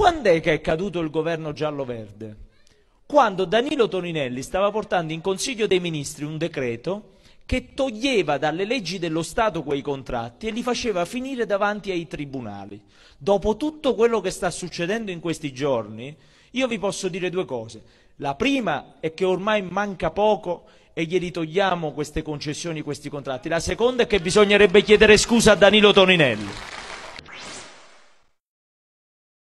Quando è che è caduto il governo giallo-verde? Quando Danilo Toninelli stava portando in Consiglio dei Ministri un decreto che toglieva dalle leggi dello Stato quei contratti e li faceva finire davanti ai tribunali. Dopo tutto quello che sta succedendo in questi giorni, io vi posso dire due cose. La prima è che ormai manca poco e glieli togliamo queste concessioni, questi contratti. La seconda è che bisognerebbe chiedere scusa a Danilo Toninelli.